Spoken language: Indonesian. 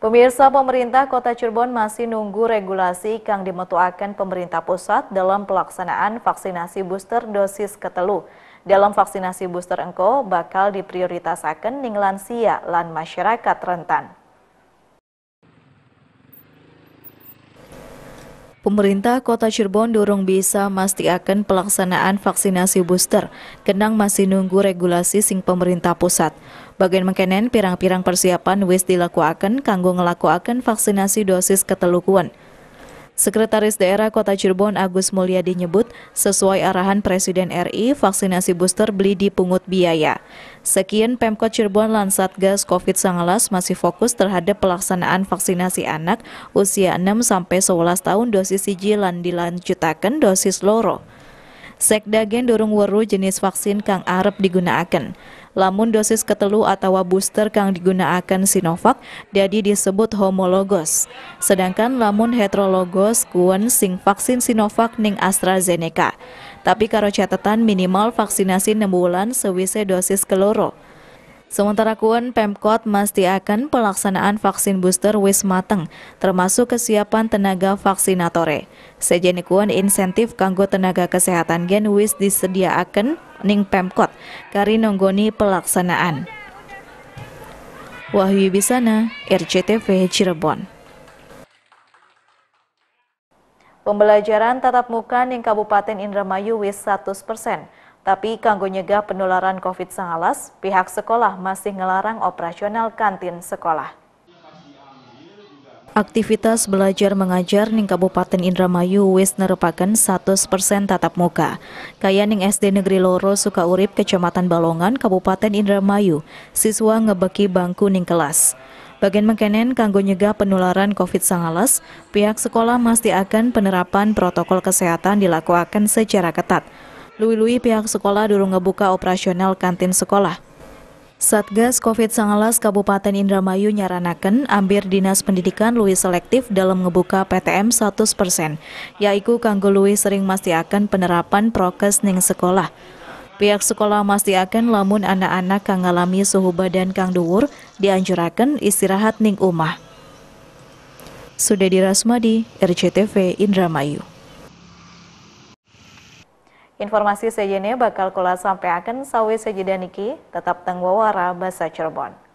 Pemirsa pemerintah kota Cirebon masih nunggu regulasi yang dimetuakan pemerintah pusat dalam pelaksanaan vaksinasi booster dosis ketelu. Dalam vaksinasi booster engko bakal diprioritaskan ning lansia lan masyarakat rentan. Pemerintah Kota Cirebon dorong bisa memastikan pelaksanaan vaksinasi booster, kenang masih nunggu regulasi sing pemerintah pusat. Bagian mengkenen pirang-pirang persiapan wis dilakukan, kanggo ngelakuaken vaksinasi dosis ketelukuan. Sekretaris Daerah Kota Cirebon Agus Mulyadi menyebut, sesuai arahan Presiden RI, vaksinasi booster beli dipungut biaya. Sekian Pemkot Cirebon Lansatgas COVID-19 masih fokus terhadap pelaksanaan vaksinasi anak usia 6 11 tahun dosis siji dilanjutkan dilanjutakan dosis loro. Sekda Gen durung weru jenis vaksin kang arep digunakan. Lamun dosis ketelu atau booster kang digunakan Sinovac jadi disebut homologos. Sedangkan lamun heterologos kuen sing vaksin Sinovac ning AstraZeneca. Tapi karo catatan minimal vaksinasi 6 bulan sewise dosis keloro. Sementara Kuen Pemkot akan pelaksanaan vaksin booster wis mateng, termasuk kesiapan tenaga vaksinatore. Sejene Kuen insentif kanggo tenaga kesehatan gen wis disediakan ning Pemkot, kari nonggoni pelaksanaan. Wahyu Bisana, RCTV Cirebon. Pembelajaran tatap muka ning Kabupaten Indramayu wis 100 persen. Tapi kanggo nyegah penularan COVID-19, pihak sekolah masih ngelarang operasional kantin sekolah. Aktivitas belajar mengajar di Kabupaten Indramayu wis nerepakan 100% tatap muka. Kaya ning SD Negeri Loro Sukaurip Kecamatan Balongan Kabupaten Indramayu, siswa ngebeki bangku ning kelas. Bagian mengkenen kanggo nyegah penularan COVID-19, pihak sekolah masih akan penerapan protokol kesehatan dilakukan secara ketat. Lui-lui pihak sekolah durung ngebuka operasional kantin sekolah. Satgas COVID-19 Kabupaten Indramayu nyaranakan ambir Dinas Pendidikan Lui selektif dalam ngebuka PTM 100%, yaitu kanggo Lui sering akan penerapan prokes ning sekolah. Pihak sekolah akan, lamun anak-anak kang ngalami suhu badan kang dhuwur dianjurakan istirahat ning umah. Sudah Rasmadi, RCTV Indramayu. Informasi sejenisnya bakal kula akan sawi sejeda niki tetap tengwawara bahasa Cirebon.